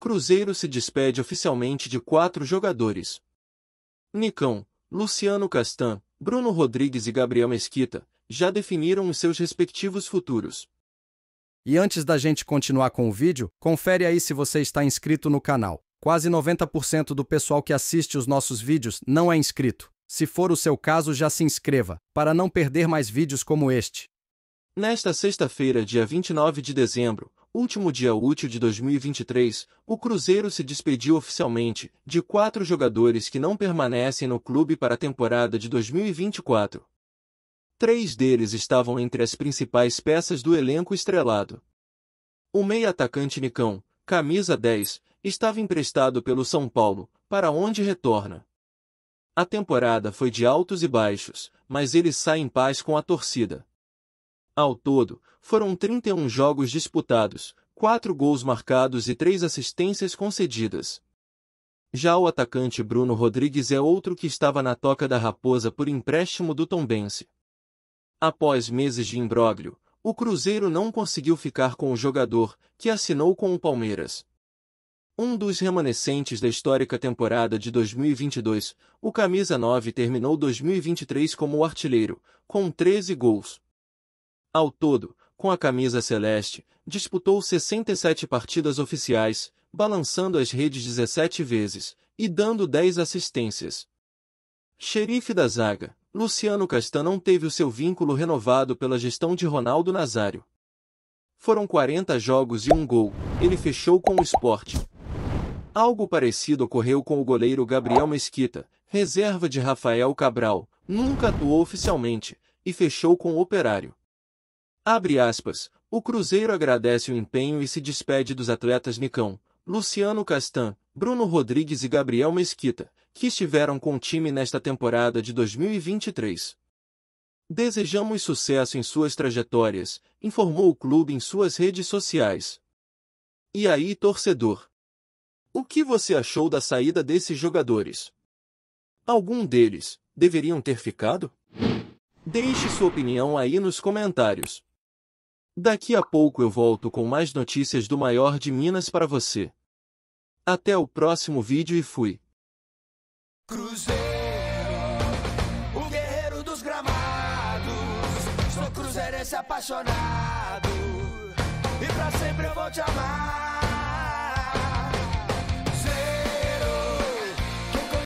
Cruzeiro se despede oficialmente de quatro jogadores. Nicão, Luciano Castan, Bruno Rodrigues e Gabriel Mesquita já definiram os seus respectivos futuros. E antes da gente continuar com o vídeo, confere aí se você está inscrito no canal. Quase 90% do pessoal que assiste os nossos vídeos não é inscrito. Se for o seu caso, já se inscreva, para não perder mais vídeos como este. Nesta sexta-feira, dia 29 de dezembro, último dia útil de 2023, o Cruzeiro se despediu oficialmente de quatro jogadores que não permanecem no clube para a temporada de 2024. Três deles estavam entre as principais peças do elenco estrelado. O meia-atacante Nicão, camisa 10, estava emprestado pelo São Paulo, para onde retorna. A temporada foi de altos e baixos, mas ele sai em paz com a torcida. Ao todo, foram 31 jogos disputados, 4 gols marcados e 3 assistências concedidas. Já o atacante Bruno Rodrigues é outro que estava na toca da Raposa por empréstimo do Tombense. Após meses de imbróglio, o Cruzeiro não conseguiu ficar com o jogador, que assinou com o Palmeiras. Um dos remanescentes da histórica temporada de 2022, o camisa 9 terminou 2023 como artilheiro, com 13 gols. Ao todo, com a camisa celeste, disputou 67 partidas oficiais, balançando as redes 17 vezes e dando 10 assistências. Xerife da zaga, Luciano Castan não teve o seu vínculo renovado pela gestão de Ronaldo Nazário. Foram 40 jogos e um gol, ele fechou com o esporte. Algo parecido ocorreu com o goleiro Gabriel Mesquita, reserva de Rafael Cabral, nunca atuou oficialmente, e fechou com o operário. Abre aspas. O Cruzeiro agradece o empenho e se despede dos atletas Nicão, Luciano Castan, Bruno Rodrigues e Gabriel Mesquita, que estiveram com o time nesta temporada de 2023. Desejamos sucesso em suas trajetórias, informou o clube em suas redes sociais. E aí, torcedor? O que você achou da saída desses jogadores? Algum deles deveriam ter ficado? Deixe sua opinião aí nos comentários. Daqui a pouco eu volto com mais notícias do maior de Minas para você. Até o próximo vídeo e fui. Cruzeiro, o guerreiro dos gramados. Sou apaixonado e pra sempre eu vou te amar.